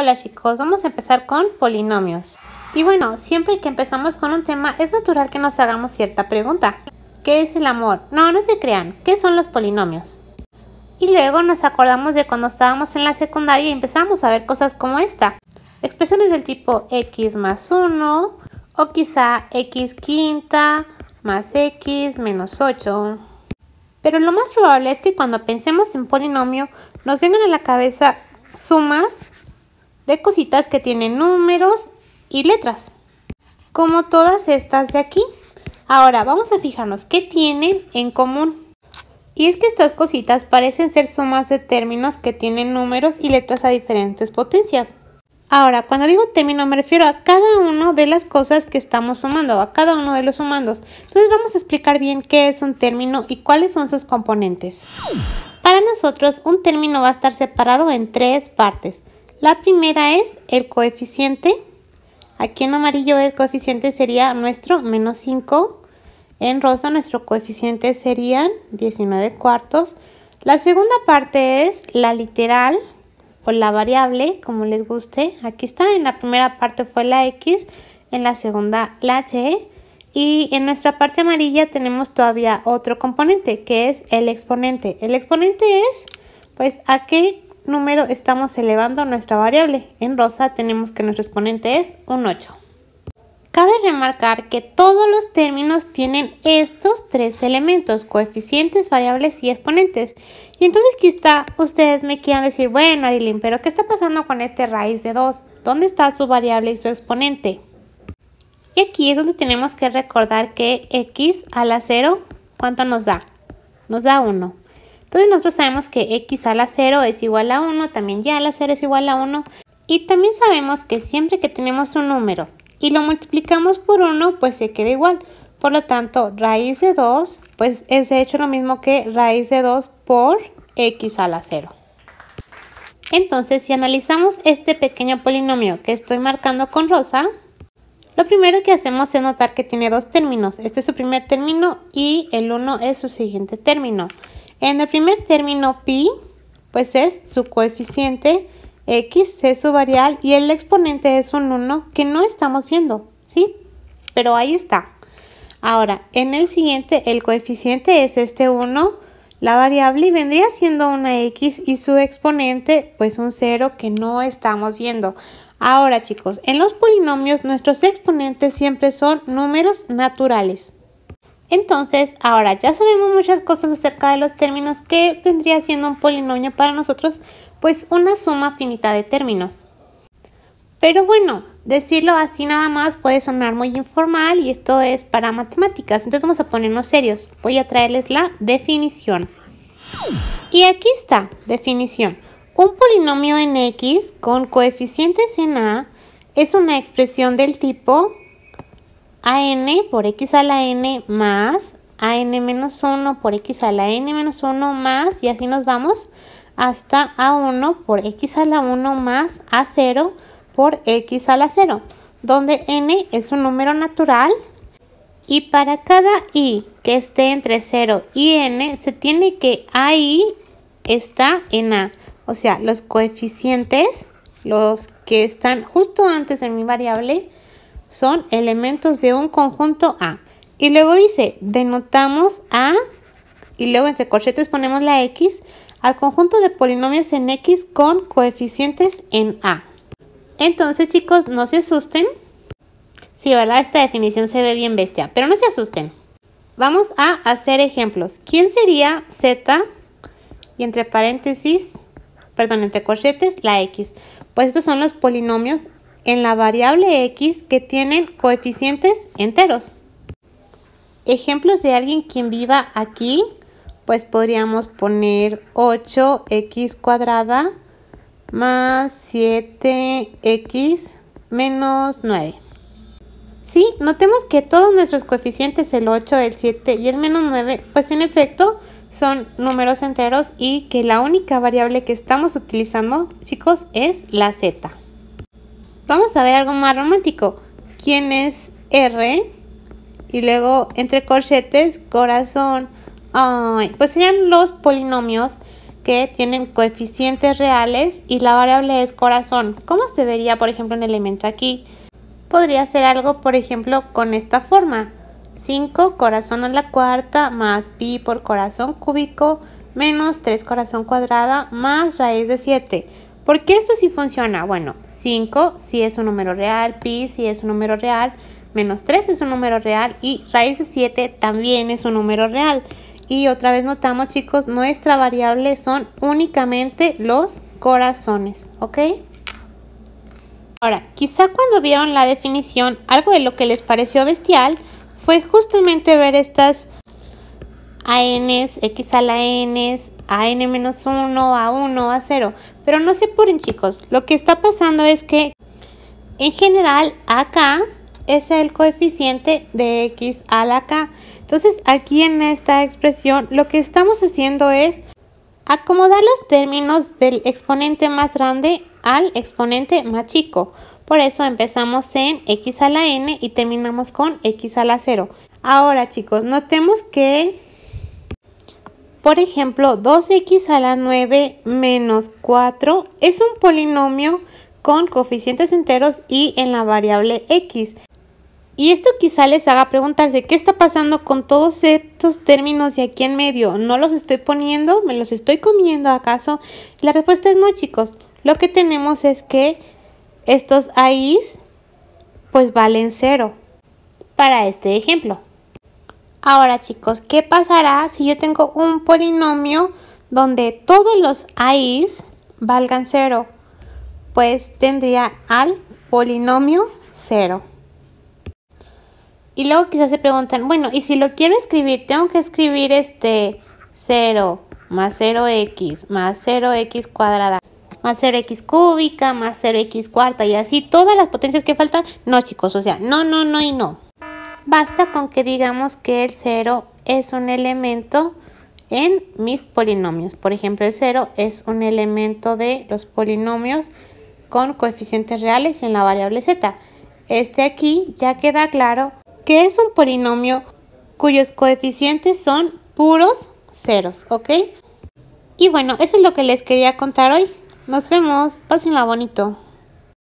Hola chicos, vamos a empezar con polinomios. Y bueno, siempre que empezamos con un tema es natural que nos hagamos cierta pregunta. ¿Qué es el amor? No, no se crean, ¿qué son los polinomios? Y luego nos acordamos de cuando estábamos en la secundaria y empezamos a ver cosas como esta. Expresiones del tipo x más 1 o quizá x quinta más x menos 8. Pero lo más probable es que cuando pensemos en polinomio nos vengan a la cabeza sumas de cositas que tienen números y letras, como todas estas de aquí. Ahora vamos a fijarnos qué tienen en común. Y es que estas cositas parecen ser sumas de términos que tienen números y letras a diferentes potencias. Ahora, cuando digo término me refiero a cada una de las cosas que estamos sumando, a cada uno de los sumandos. Entonces vamos a explicar bien qué es un término y cuáles son sus componentes. Para nosotros, un término va a estar separado en tres partes. La primera es el coeficiente. Aquí en amarillo el coeficiente sería nuestro menos 5. En rosa nuestro coeficiente serían 19 cuartos. La segunda parte es la literal o la variable, como les guste. Aquí está, en la primera parte fue la X, en la segunda la Y. Y en nuestra parte amarilla tenemos todavía otro componente que es el exponente. El exponente es pues aquí número estamos elevando nuestra variable. En rosa tenemos que nuestro exponente es un 8. Cabe remarcar que todos los términos tienen estos tres elementos, coeficientes, variables y exponentes. Y entonces está, ustedes me quieran decir, bueno Adeline, pero ¿qué está pasando con este raíz de 2? ¿Dónde está su variable y su exponente? Y aquí es donde tenemos que recordar que x a la 0, ¿cuánto nos da? Nos da 1. Entonces nosotros sabemos que x a la 0 es igual a 1, también y a la 0 es igual a 1. Y también sabemos que siempre que tenemos un número y lo multiplicamos por 1, pues se queda igual. Por lo tanto, raíz de 2, pues es de hecho lo mismo que raíz de 2 por x a la 0. Entonces, si analizamos este pequeño polinomio que estoy marcando con rosa, lo primero que hacemos es notar que tiene dos términos. Este es su primer término y el 1 es su siguiente término. En el primer término pi, pues es su coeficiente, x es su variable y el exponente es un 1 que no estamos viendo, ¿sí? Pero ahí está. Ahora, en el siguiente, el coeficiente es este 1, la variable y vendría siendo una x y su exponente, pues un 0 que no estamos viendo. Ahora chicos, en los polinomios nuestros exponentes siempre son números naturales, entonces, ahora ya sabemos muchas cosas acerca de los términos que vendría siendo un polinomio para nosotros, pues una suma finita de términos. Pero bueno, decirlo así nada más puede sonar muy informal y esto es para matemáticas, entonces vamos a ponernos serios. Voy a traerles la definición. Y aquí está, definición. Un polinomio en X con coeficientes en A es una expresión del tipo a n por X a la N más a n menos 1 por X a la N menos 1 más y así nos vamos hasta A1 por X a la 1 más A0 por X a la 0 donde N es un número natural y para cada i que esté entre 0 y n se tiene que a i está en a. O sea, los coeficientes, los que están justo antes de mi variable, son elementos de un conjunto A. Y luego dice, denotamos A y luego entre corchetes ponemos la X al conjunto de polinomios en X con coeficientes en A. Entonces chicos, no se asusten. Sí, ¿verdad? Esta definición se ve bien bestia, pero no se asusten. Vamos a hacer ejemplos. ¿Quién sería Z? Y entre paréntesis, perdón, entre corchetes, la X. Pues estos son los polinomios en la variable x que tienen coeficientes enteros. Ejemplos de alguien quien viva aquí, pues podríamos poner 8x cuadrada más 7x menos 9. Sí, notemos que todos nuestros coeficientes, el 8, el 7 y el menos 9, pues en efecto son números enteros y que la única variable que estamos utilizando, chicos, es la z. Vamos a ver algo más romántico. ¿Quién es R? Y luego entre corchetes, corazón. Ay, pues serían los polinomios que tienen coeficientes reales y la variable es corazón. ¿Cómo se vería, por ejemplo, un elemento aquí? Podría ser algo, por ejemplo, con esta forma. 5 corazón a la cuarta más pi por corazón cúbico menos 3 corazón cuadrada más raíz de 7. ¿Por qué esto sí funciona? Bueno, 5 sí es un número real, pi sí es un número real, menos 3 es un número real y raíz de 7 también es un número real. Y otra vez notamos, chicos, nuestra variable son únicamente los corazones, ¿ok? Ahora, quizá cuando vieron la definición, algo de lo que les pareció bestial fue justamente ver estas n, X a la n a n-1, a 1, a 0. Pero no se apuren chicos, lo que está pasando es que en general acá es el coeficiente de x a la k. Entonces aquí en esta expresión lo que estamos haciendo es acomodar los términos del exponente más grande al exponente más chico. Por eso empezamos en x a la n y terminamos con x a la 0. Ahora chicos, notemos que por ejemplo, 2x a la 9 menos 4 es un polinomio con coeficientes enteros y en la variable x. Y esto quizá les haga preguntarse, ¿qué está pasando con todos estos términos de aquí en medio? ¿No los estoy poniendo? ¿Me los estoy comiendo acaso? La respuesta es no, chicos. Lo que tenemos es que estos aís pues valen cero para este ejemplo. Ahora chicos, ¿qué pasará si yo tengo un polinomio donde todos los i's valgan 0? Pues tendría al polinomio 0. Y luego quizás se preguntan, bueno, ¿y si lo quiero escribir? Tengo que escribir este 0 más 0x más 0x cuadrada más 0x cúbica más 0x cuarta y así todas las potencias que faltan. No chicos, o sea, no, no, no y no. Basta con que digamos que el 0 es un elemento en mis polinomios. Por ejemplo, el 0 es un elemento de los polinomios con coeficientes reales en la variable z. Este aquí ya queda claro que es un polinomio cuyos coeficientes son puros ceros, ¿ok? Y bueno, eso es lo que les quería contar hoy. Nos vemos, pásenla bonito.